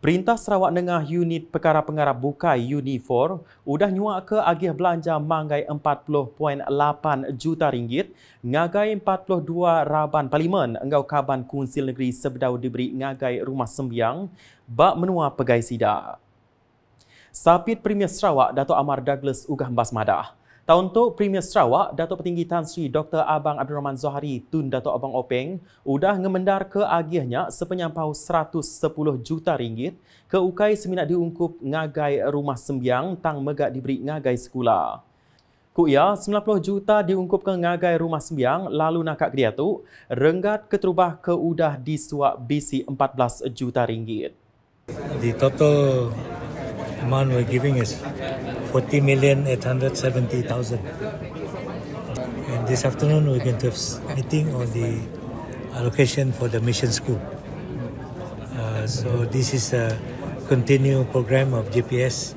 Perintah Sarawak Nengah Unit Perkara Pengarap Bukai Unifor udah nyuak ke agih belanja mangai 40.8 juta ringgit ngagai 42 raban parlimen engau kaban konsil negeri sebedau diberi ngagai rumah sembiang bak menua pegai sida. Sapit Premier Sarawak Dato' Amar Douglas Ugah Basmadah. Tahun tu Premier Sarawak, Datuk Petinggi Tan Sri Dr. Abang Abdul Rahman Zohari Tun Datuk Abang Openg sudah ngemendar ke agihnya sepenyampau 110 juta ringgit ke ukai seminat diungkup ngagai rumah sembiang tang megak diberi ngagai sekolah. Ku ya, 90 juta diungkup ke ngagai rumah sembiang lalu nakak kedia tu renggat keterubah ke udah disuap BC 14 juta ringgit. Di total amount we're giving is 40 million 870 thousand. And this afternoon we're going to have meeting on the allocation for the mission school. Uh, so this is a continue program of GPS.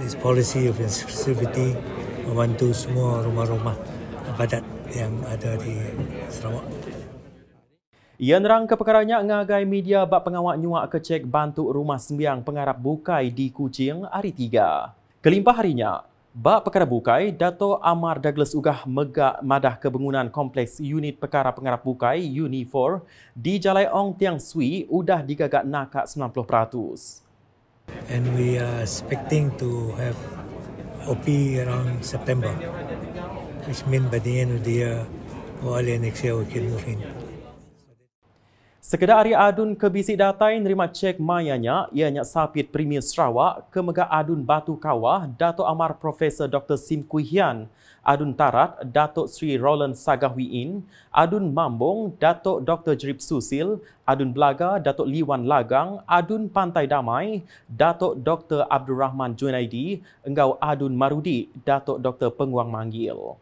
This policy of inclusivity membantu semua rumah-rumah abadat yang ada di Sarawak. Ia nerang keperkaranya mengagai media bak pengawak nyuak kecek bantu rumah sembiang pengarap bukai di Kucing hari tiga. Kelimpah harinya, bak perkara bukai, Dato Amar Douglas Ugah megak madah kebangunan kompleks unit perkara pengarap bukai, Uni4, di Jalai Ong Tiang Sui, sudah digagak nakak 90%. And we are expecting to have OP around September, which mean by the end of the year, or early next year we can move in. Sekedar hari adun ke bisik datai nerima cek mayanya ianya sapit Premier Sarawak ke megah adun Batu Kawah datuk Amar Profesor Dr. Sim Kui Hian adun Tarat datuk Sri Roland Sagah adun Mambong datuk Dr. Jerip Susil adun Belaga datuk Liwan Lagang adun Pantai Damai datuk Dr. Abdul Rahman Junaidi engau adun Marudi datuk Dr. Penguang Manggil.